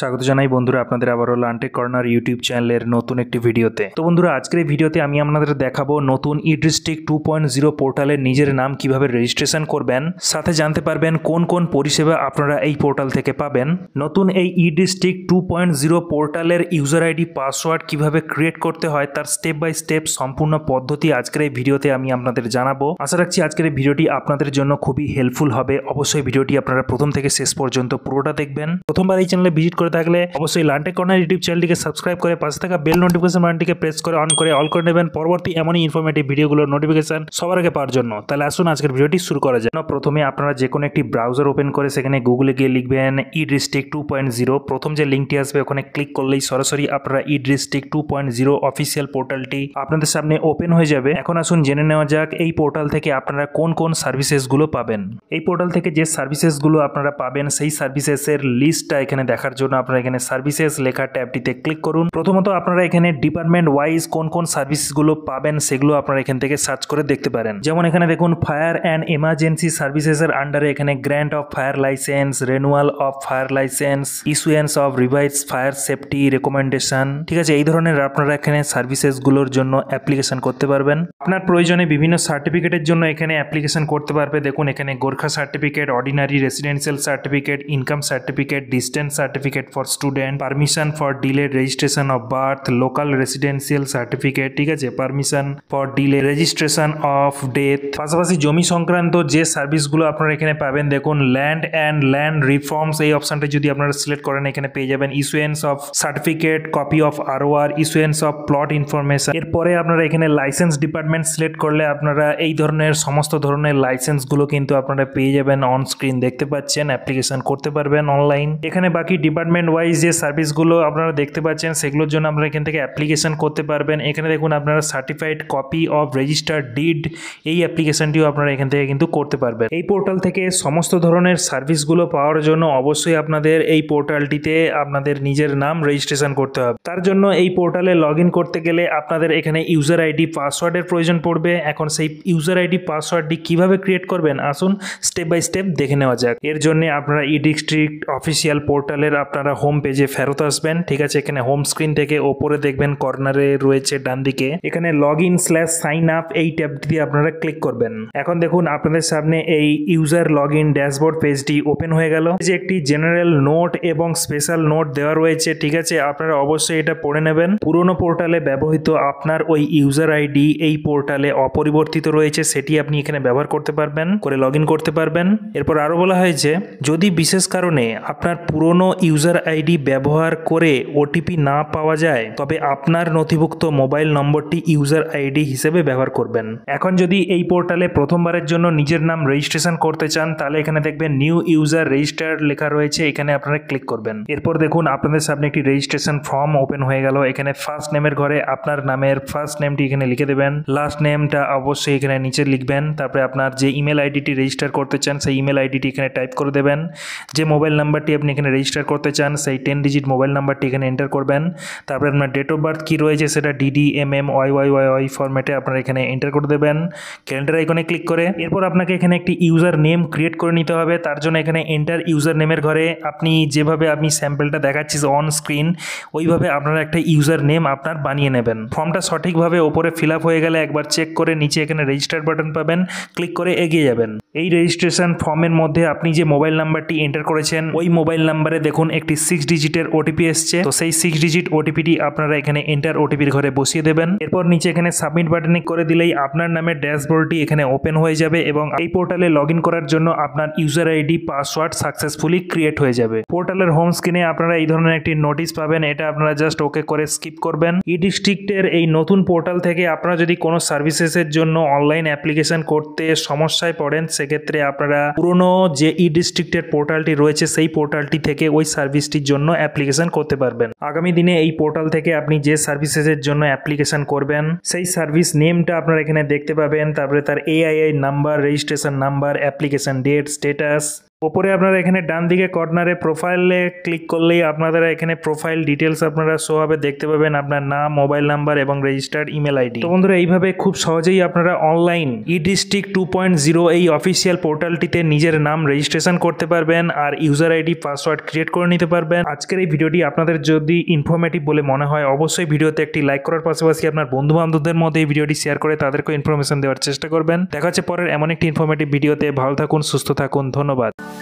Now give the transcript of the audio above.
স্বাগত জানাই বন্ধুরা আপনাদের আবারও লান্টেক কর্নার ইউটিউব চ্যানেলের নতুন একটি ভিডিওতে তো বন্ধুরা আজকের এই ভিডিওতে আমি আপনাদের দেখাবো নতুন e district two point zero পোর্টালে নিজের নাম কিভাবে রেজিস্ট্রেশন করবেন সাথে জানতে পারবেন কোন কোন পরিষেবা আপনারা এই পোর্টাল থেকে পাবেন নতুন এই e district two point zero পোর্টালের ইউজার আইডি পাসওয়ার্ড কিভাবে ক্রিয়েট করতে হয় তার স্টেপ বাই স্টেপ সম্পূর্ণ পদ্ধতি আজকের এই ভিডিওতে আমি আপনাদের জানাবো আশা রাখছি আজকের এই ভিডিওটি আপনাদের জন্য খুবই হেল্পফুল হবে অবশ্যই ভিডিওটি আপনারা প্রথম থেকে শেষ পর্যন্ত পুরোটা দেখবেন প্রথমবার এই চ্যানেলে ভিজিট করে থাকলে অবশ্যই লান্টেক কর্নার ইউটিউব চ্যানেলটিকে সাবস্ক্রাইব করে পাশে থাকা বেল নোটিফিকেশন বাটনটিকে প্রেস করে অন করে অল করে নেবেন পরবর্তী এমনই ইনফরমেটিভ ভিডিওগুলোর নোটিফিকেশন সবার আগে পাওয়ার জন্য তাহলে আসুন আজকের ভিডিওটি শুরু করা যায় প্রথমে আপনারা যে কোনো একটি ব্রাউজার ওপেন করে সেখানে গুগলে গিয়ে লিখবেন e district two point zero প্রথম যে লিঙ্কটি আসবে ওখানে ক্লিক করলেই সরাসরি আপনারা e district two point zero official পোর্টালটি আপনাদের সামনে ওপেন হয়ে যাবে এখন আসুন জেনে নেওয়া যাক এই পোর্টাল থেকে আপনারা কোন কোন সার্ভিসেসগুলো পাবেন এই পোর্টাল থেকে যে সার্ভিসেসগুলো আপনারা পাবেন সেই সার্ভিসেসের লিস্টটা এখানে দেখার জন্য আপনারা এখানে সার্ভিসেস লেখা ট্যাবটিতে ক্লিক করুন প্রথমত আপনারা এখানে ডিপার্টমেন্ট ওয়াইজ কোন কোন সার্ভিসগুলো পাবেন সেগুলো আপনারা এখান থেকে সার্চ করে দেখতে পারেন যেমন এখানে দেখুন ফায়ার অ্যান্ড এমার্জেন্সি সার্ভিসেসের আন্ডারে এখানে grant of fire license renewal of fire license issuance of revise fire safety recommendation ঠিক আছে এই ধরনের আপনারা এখানে সার্ভিসেসগুলোর জন্য অ্যাপ্লিকেশন করতে পারবেন আপনার প্রয়োজনে বিভিন্ন সার্টিফিকেটের জন্য এখানে অ্যাপ্লিকেশন করতে পারবে দেখুন এখানে Gorkha certificate ordinary residential certificate income certificate distance certificate certificate for student permission for delayed registration of birth local residential certificate ঠিক আছে permission for delay registration of death পাশাপাশি জমি সংক্রান্ত যে সার্ভিসগুলো আপনারা এখানে পাবেন দেখুন ল্যান্ড অ্যান্ড ল্যান্ড রিফর্মস এই অপশানটা যদি আপনারা সিলেক্ট করেন এখানে পেয়ে যাবেন issuance of certificate copy of R R issuance of plot information এরপরে আপনারা এখানে লাইসেন্স ডিপার্টমেন্ট সিলেক্ট করলে আপনারা এই ধরনের সমস্ত ধরনের লাইসেন্সগুলো কিন্তু আপনারা পেয়ে যাবেন অন স্ক্রিন দেখতে পাচ্ছেন অ্যাপ্লিকেশন করতে পারবেন অনলাইন এখানে বাকি ডিপার্টমেন্ট ডিপার্টমেন্ট ওয়াইজ যে সার্ভিসগুলো আপনারা দেখতে পাচ্ছেন সেগুলোর জন্য আপনারা এখান থেকে অ্যাপ্লিকেশান করতে পারবেন এখানে দেখুন আপনারা certified copy of register deed এই অ্যাপ্লিকেশানটিও আপনারা এখান থেকে কিন্তু করতে পারবেন এই পোর্টাল থেকে সমস্ত ধরনের সার্ভিসগুলো পাওয়ার জন্য অবশ্যই আপনাদের এই পোর্টালটিতে আপনাদের নিজের নাম রেজিস্ট্রেশন করতে হবে তার জন্য এই পোর্টালে লগ করতে গেলে আপনাদের এখানে ইউজার আইডি পাসওয়ার্ডের প্রয়োজন পড়বে এখন সেই ইউজার আইডি পাসওয়ার্ডটি কীভাবে ক্রিয়েট করবেন আসুন স্টেপ বাই স্টেপ দেখে নেওয়া যাক এর জন্য আপনারা ই ডিস্ট্রিক্ট অফিসিয়াল পোর্টালের আপনার আপনারা হোম পেজে ফেরত আসবেন ঠিক আছে এখানে হোম স্ক্রিন থেকে ওপরে দেখবেন কর্নারে রয়েছে ডান দিকে এখানে log in slash sign up এই ট্যাবটি দিয়ে আপনারা ক্লিক করবেন এখন দেখুন আপনাদের সামনে এই ইউজার লগ ইন ড্যাশবোর্ড পেজটি ওপেন হয়ে গেল যে একটি জেনারেল নোট এবং স্পেশাল নোট দেওয়া রয়েছে ঠিক আছে আপনারা অবশ্যই এটা পড়ে নেবেন পুরনো পোর্টালে ব্যবহৃত আপনার ওই ইউজার আইডি এই পোর্টালে অপরিবর্তিত রয়েছে সেটি আপনি এখানে ব্যবহার করতে পারবেন করে লগ করতে পারবেন এরপর আরও বলা হয়েছে যদি বিশেষ কারণে আপনার পুরনো ইউজার ইউজার আইডি ব্যবহার করে ওটিপি না পাওয়া যায় তবে আপনার নথিভুক্ত মোবাইল নম্বরটি ইউজার আইডি হিসেবে ব্যবহার করবেন এখন যদি এই পোর্টালে প্রথমবারের জন্য নিজের নাম রেজিস্ট্রেশন করতে চান তাহলে এখানে দেখবেন নিউ ইউজার রেজিস্টার লেখা রয়েছে এখানে আপনারা ক্লিক করবেন এরপর দেখুন আপনাদের সামনে একটি রেজিস্ট্রেশন ফর্ম ওপেন হয়ে গেল এখানে ফার্স্ট নেমের ঘরে আপনার নামের ফার্স্ট নেমটি এখানে লিখে দেবেন লাস্ট নেমটা অবশ্যই এখানে নিচে লিখবেন তারপরে আপনার যে ইমেল আইডিটি রেজিস্টার করতে চান সেই ইমেল আইডিটি এখানে টাইপ করে দেবেন যে মোবাইল নাম্বারটি আপনি এখানে রেজিস্টার করতে চান সেই টেন ডিজিট মোবাইল নাম্বারটি এখানে এন্টার করবেন তারপরে আপনার ডেট অফ বার্থ কী রয়েছে সেটা DD M M Y Y Y Y ফর্ম্যাটে আপনারা এখানে এন্টার করে দেবেন ক্যালেন্ডার আইকনে ক্লিক করে এরপর আপনাকে এখানে একটি ইউজার নেম ক্রিয়েট করে নিতে হবে তার জন্য এখানে এন্টার ইউজার নেমের ঘরে আপনি যেভাবে আমি স্যাম্পেলটা দেখাচ্ছি অন স্ক্রিন ওইভাবে আপনারা একটা ইউজার নেম আপনার বানিয়ে নেবেন ফর্মটা সঠিকভাবে ওপরে ফিল হয়ে গেলে একবার চেক করে নিচে এখানে রেজিস্টার বাটন পাবেন ক্লিক করে এগিয়ে যাবেন এই রেজিস্ট্রেশন ফর্মের মধ্যে আপনি যে মোবাইল নাম্বারটি এন্টার করেছেন ওই মোবাইল নাম্বারে দেখুন একটি সিক্স ডিজিটের ওটিপি এসছে তো সেই সিক্স ডিজিট ওটিপিটি আপনারা এখানে এন্টার ওটিপির ঘরে বসিয়ে দেবেন এরপর নিচে এখানে সাবমিট বাটনে করে দিলেই আপনার নামে ড্যাশবোর্ডটি এখানে ওপেন হয়ে যাবে এবং এই পোর্টালে লগ করার জন্য আপনার user ID password successfully create হয়ে যাবে পোর্টালের হোম স্ক্রিনে আপনারা এই ধরনের একটি নোটিশ পাবেন এটা আপনারা জাস্ট ওকে করে স্কিপ করবেন ই e ডিস্ট্রিক্টের এই নতুন পোর্টাল থেকে আপনারা যদি কোনো সার্ভিসেসের জন্য অনলাইন অ্যাপ্লিকেশন করতে সমস্যায় পড়েন সেক্ষেত্রে আপনারা পুরনো যে ই ডিস্ট্রিক্টের পোর্টালটি রয়েছে সেই পোর্টালটি থেকে ওই সার্ভিসটির জন্য অ্যাপ্লিকেশন করতে পারবেন আগামী দিনে এই পোর্টাল থেকে আপনি যে সার্ভিসেসের জন্য অ্যাপ্লিকেশন করবেন সেই সার্ভিস নেমটা আপনারা এখানে দেখতে পাবেন তারপরে তার এআইআই number registration number application date status ওপরে আপনারা এখানে ডান দিকে কর্নারে প্রোফাইলে ক্লিক করলেই আপনারা এখানে প্রোফাইল ডিটেলস আপনারা শো হবে দেখতে পাবেন আপনার নাম মোবাইল নাম্বার এবং রেজিস্টার্ড ইমেল আইডি তো বন্ধুরা এইভাবে খুব সহজেই আপনারা online e district two point zero এই অফিসিয়াল পোর্টালটিতে নিজের নাম রেজিস্ট্রেশন করতে পারবেন আর ইউজার আইডি পাসওয়ার্ড ক্রিয়েট করে নিতে পারবেন আজকের এই ভিডিওটি আপনাদের যদি ইনফরমেটিভ বলে মনে হয় অবশ্যই ভিডিওতে একটি লাইক করার পাশাপাশি আপনার বন্ধু বান্ধবদের মধ্যে এই ভিডিওটি শেয়ার করে তাদেরকে ইনফরমেশন দেওয়ার চেষ্টা করবেন দেখা হচ্ছে পরের এমন একটি ইনফরমেটিভ ভিডিওতে ভালো থাকুন সুস্থ থাকুন ধন্যবাদ